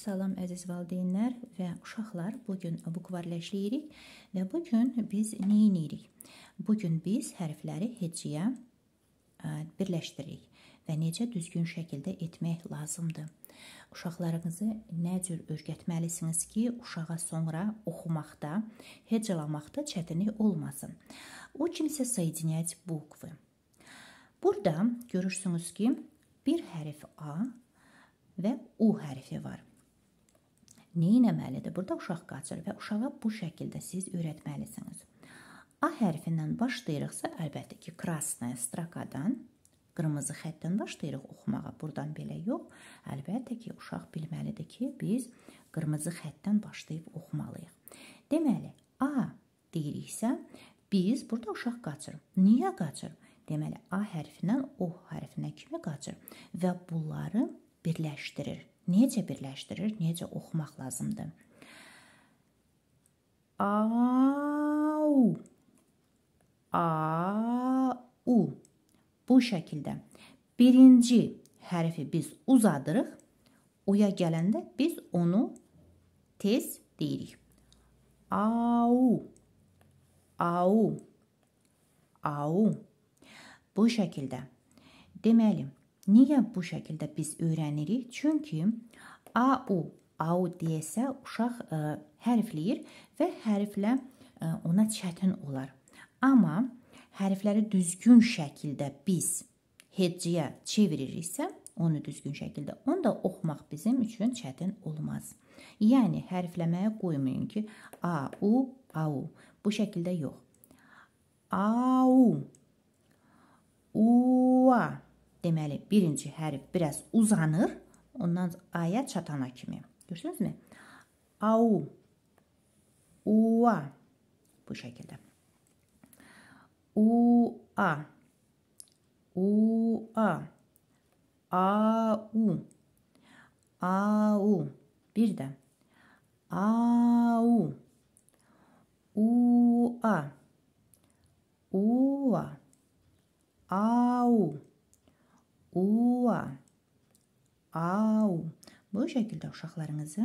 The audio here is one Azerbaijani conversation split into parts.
Salam əziz valideynlər və uşaqlar. Bu gün bukvarləşirik və bu gün biz nə edirik? Bu gün biz hərfləri hecəyə e, birləşdiririk və necə düzgün şəkildə etmək lazımdır. Uşaqlarınızı nə cür öyrətməlisiniz ki, uşağa sonra oxumaqda, hecələməkdə çətinlik olmasın. Учимся соединять буквы. Burada görürsünüz ki, bir hərf A və U hərfi var neynəməlidir? Burada uşaq qaçır və uşağa bu şəkildə siz öyrətməlisiniz. A hərfindən başlayırıqsa, əlbəttə ki, krasnaya strakadan, qırmızı xəttdən başlayırıq oxumağa. Burdan belə yox. Əlbəttə ki, uşaq bilməlidir ki, biz qırmızı xəttdən başlayıb oxumalıyıq. Deməli, A deyiriksə, biz burada uşaq qaçır. Niyə qaçır? Deməli, A hərfindən O hərfinə kimi qaçır və bunları birləşdirir necə birləşdirir, necə oxumaq lazımdır. Au. A u. Bu şəkildə. Birinci hərfi biz uzadırıq. Uya gələndə biz onu tez deyirik. Au. Au. Au. Bu şəkildə. Deməli, Niyə bu şəkildə biz öyrənirik? Çünki AU, AU desə uşaq ə, e, hərfləyir və hərflə ə, e, ona çətin olar. Amma hərfləri düzgün şəkildə biz hecciyə çeviririksə, onu düzgün şəkildə, onda oxumaq bizim üçün çətin olmaz. Yəni hərfləməyə qoymayın ki, a, u, a, u. Bu şəkildə yox. A, u, u, a. Deməli, birinci hərf biraz uzanır, ondan aya çatana kimi. Görsünüzmü? Au, ua bu şəkildə. Ua, ua, au, au. Bir də au, ua, ua, au ua, au. Bu şəkildə uşaqlarınızı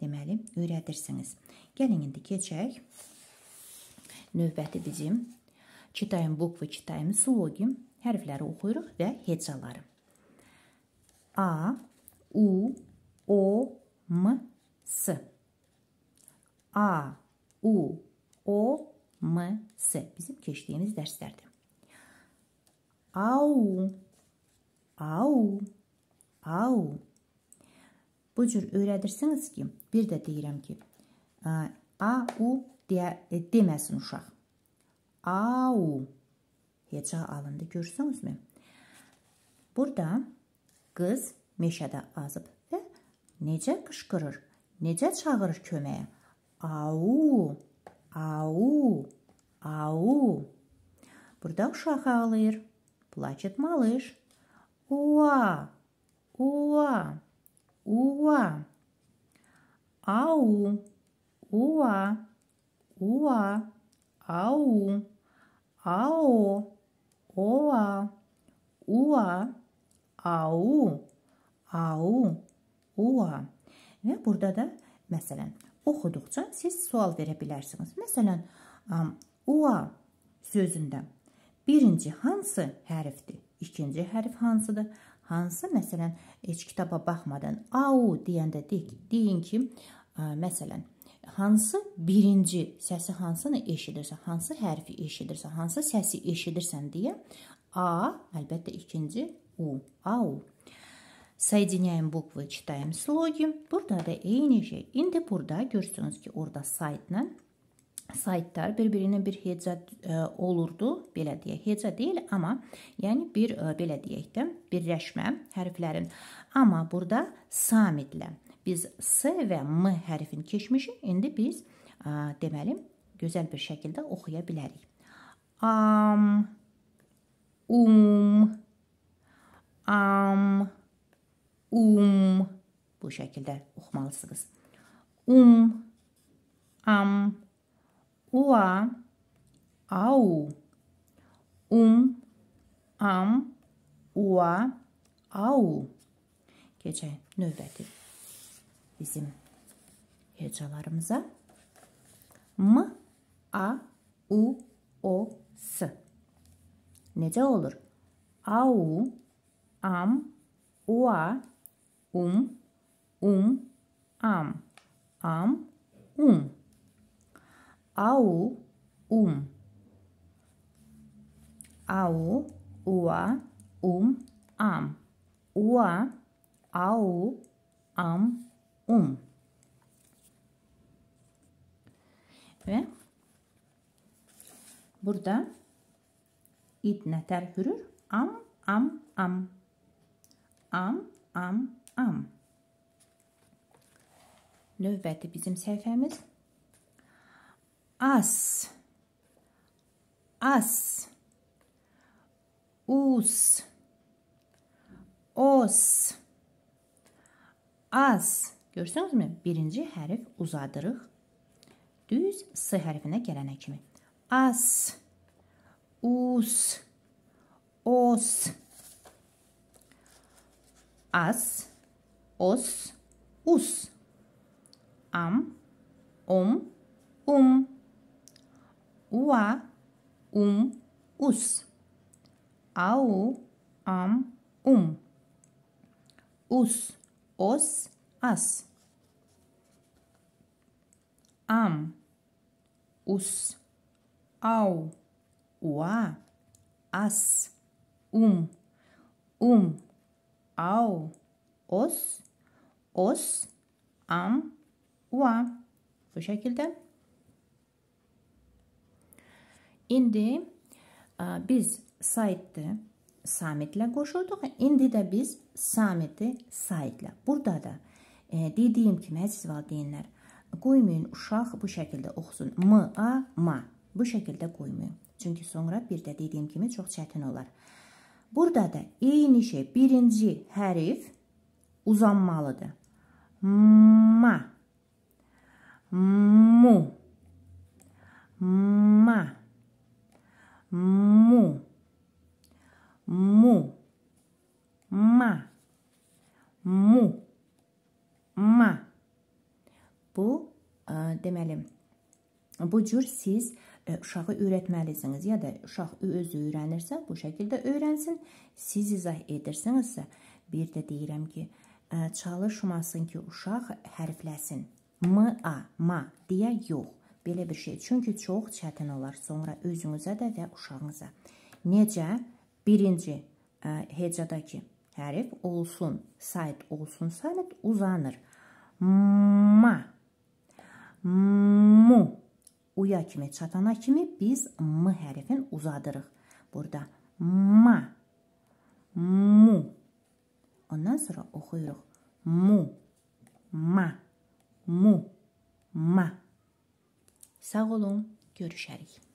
deməli öyrədirsiniz. Gəlin indi keçək. Növbəti bizim çitayım bukvı, çitayım slogi hərfləri oxuyuruq və hecaları. A, U, O, M, S. A, U, O, M, S. Bizim keçdiyimiz dərslərdir. Au. Au, au. Bu cür öyrədirsiniz ki, bir də deyirəm ki, a, u deyə, e, deməsin uşaq. Au. Heca alındı, görsünüzmü? Burada qız meşədə azıb və necə qışqırır, necə çağırır köməyə. Au, au, au. Burada uşaq ağlayır. Plaçet malış. Уа, уа, уа. Ау, уа, уа, ау. Ао, оа, уа, ау, ау, уа. Və burada da məsələn oxuduqca siz sual verə bilərsiniz. Məsələn, ua sözündə birinci hansı hərfdir? İkinci hərf hansıdır? Hansı, məsələn, heç kitaba baxmadan au deyəndə deyik, deyin ki, məsələn, hansı birinci səsi hansını eşidirsə, hansı hərfi eşidirsə, hansı səsi eşidirsən deyə a, əlbəttə ikinci u, au. Соединяем буквы, читаем слоги. Burada da eyni şey. İndi burada görürsünüz ki, orada saytla saytlar bir-birinə bir heca e, olurdu, belə deyək. Heca deyil, amma yəni bir e, belə deyək də, birləşmə hərflərin. Amma burada samitlə biz s və m hərfini keçmişik. İndi biz e, deməli gözəl bir şəkildə oxuya bilərik. Am, um, am, um bu şəkildə oxumalısınız. Um, am, um ua, au, um, am, ua, au. Gece nöbeti bizim hecalarımıza m, a, u, o, s. Nece olur? Au, am, ua, um, um, am, am, um. au, um. Au, ua, um, am. Ua, au, am, um. Ve burada idne terhürür. Am, am, am. Am, am, am. Növbəti bizim səhifəmiz as, as, os, os, az. Görsünüzmü? Birinci hərf uzadırıq. Düz S hərfinə gələnə kimi. As, us, os, as, os, us, am, om, um, um. o a, um, us. Au, am, um. Us, os, as. Am, us. Au, o a, as, um. Um, ao, os, os, am, ua. Bu şekilde İndi e, biz Said'di Samit'lə qoşurduq. İndi də biz Samit'i Said'lə. Burada da e, dediyim kimi əziz valideynlər, qoymayın uşaq bu şəkildə oxusun. M, A, ma. Bu şəkildə qoymayın. Çünki sonra bir də dediyim kimi çox çətin olar. Burada da eyni şey birinci hərif uzanmalıdır. Ma. Mu. Ma му, му, ма, mu, ma. Bu ə, e, deməli bu cür siz ə, e, uşağı öyrətməlisiniz ya da uşaq özü öyrənirsə bu şəkildə öyrənsin. Siz izah edirsinizsə bir də deyirəm ki ə, e, çalışmasın ki uşaq hərfləsin. M a ma deyə yox belə bir şey. Çünki çox çətin olar sonra özünüzə də və uşağınıza. Necə? Birinci hecadakı hərf olsun, sayt olsun, sayt uzanır. Ma, mu, uya kimi çatana kimi biz m hərfin uzadırıq. Burada ma, mu. Ondan sonra oxuyuruq. Mu, ma, mu, ma. Sağ olun, görüşərik.